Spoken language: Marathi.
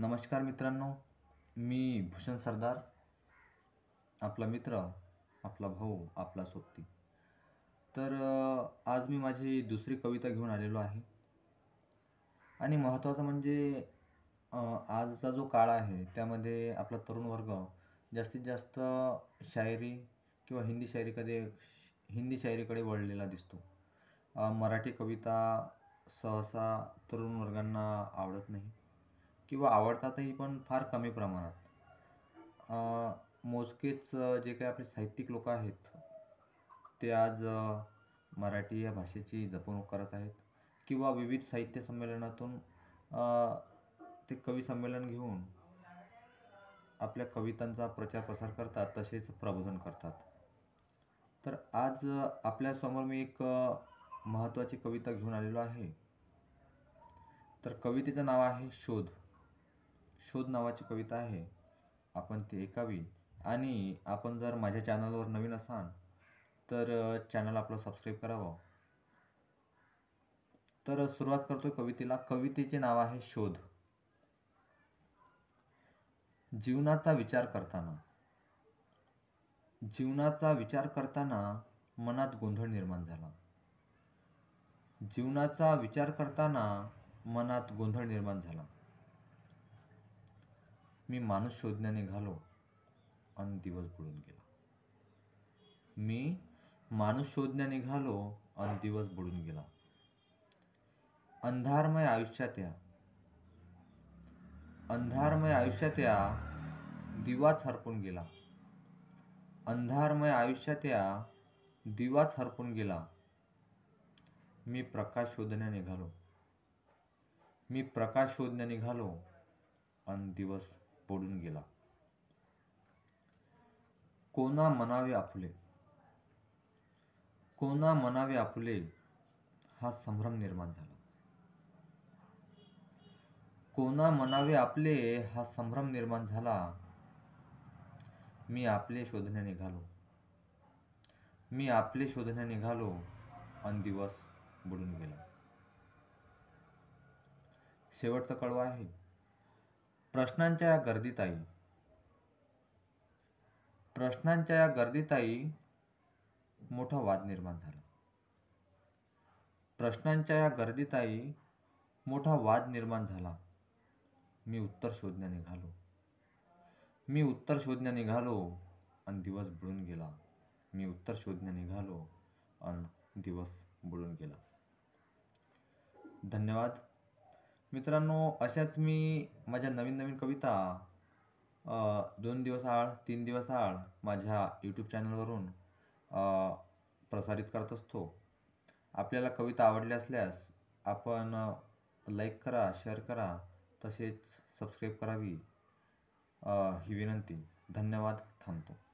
नमस्कार मित्रांनो मी भूषण सरदार आपला मित्र आपला भाऊ आपला सोबती तर आज मी माझी दुसरी कविता घेऊन आलेलो आहे आणि महत्त्वाचं म्हणजे आजचा जो काळ आहे त्यामध्ये आपला तरुण वर्ग जास्तीत जास्त शायरी किंवा हिंदी शायरीकडे हिंदी शायरीकडे वळलेला दिसतो मराठी कविता सहसा तरुण वर्गांना आवडत नाही किंवा आवडतातही पण फार कमी प्रमाणात मोजकेच जे काही आपले साहित्यिक लोक आहेत ते आज मराठी या भाषेची जपणूक करत आहेत किंवा विविध साहित्य संमेलनातून ते कवी संमेलन घेऊन आपल्या कवितांचा प्रचार प्रसार करतात तसेच प्रबोधन करतात तर आज आपल्यासमोर मी एक महत्त्वाची कविता घेऊन आलेलो आहे तर कवितेचं नाव आहे शोध शोध नावाची कविता आहे आपण ती ऐकावी आणि आपण जर माझ्या चॅनलवर नवीन असाल तर चॅनल आपलं सबस्क्राईब करावं तर सुरुवात करतो कवितेला कवितेचे नाव आहे शोध जीवनाचा विचार करताना जीवनाचा विचार करताना मनात गोंधळ निर्माण झाला जीवनाचा विचार करताना मनात गोंधळ निर्माण झाला मी माणूस शोधण्या निघालो आणि दिवस बुडून गेला मी माणूस शोधण्या निघालो आणि दिवस बुडून गेला अंधारमय आयुष्यात या अंधारमय आयुष्यात या दिवाच हरपून गेला अंधारमय आयुष्यात या दिवाच हरपून गेला मी प्रकाश शोधण्या निघालो मी प्रकाश शोधण्या निघालो आणि दिवस पडून गेला कोणा मनावे आपुले कोणा मनावे आपुले हा संभ्रम निर्माण झाला कोणा मनावे आपले हा संभ्रम निर्माण झाला मी आपले शोधण्या निघालो मी आपले शोधण्या निघालो अन दिवस बुडून गेला शेवटचा कळवा आहे प्रश्नांच्या या गर्दीत आई प्रश्नांच्या या गर्दीत आई मोठा वाद निर्माण झाला प्रश्नांच्या या गर्दीत आई मोठा वाद निर्माण झाला मी उत्तर शोधण्या निघालो मी उत्तर शोधण्या निघालो आणि दिवस बुडून गेला मी उत्तर शोधण्या निघालो आणि दिवस बुडून गेला धन्यवाद मित्रांनो अशाच मी माझ्या नवीन नवीन कविता दोन दिवस आळ तीन दिवस आळ माझ्या यूट्यूब चॅनलवरून प्रसारित करत असतो आपल्याला कविता आवडल्या असल्यास आपण लाईक करा शेअर करा तसेच सबस्क्राईब करावी ही विनंती धन्यवाद थांबतो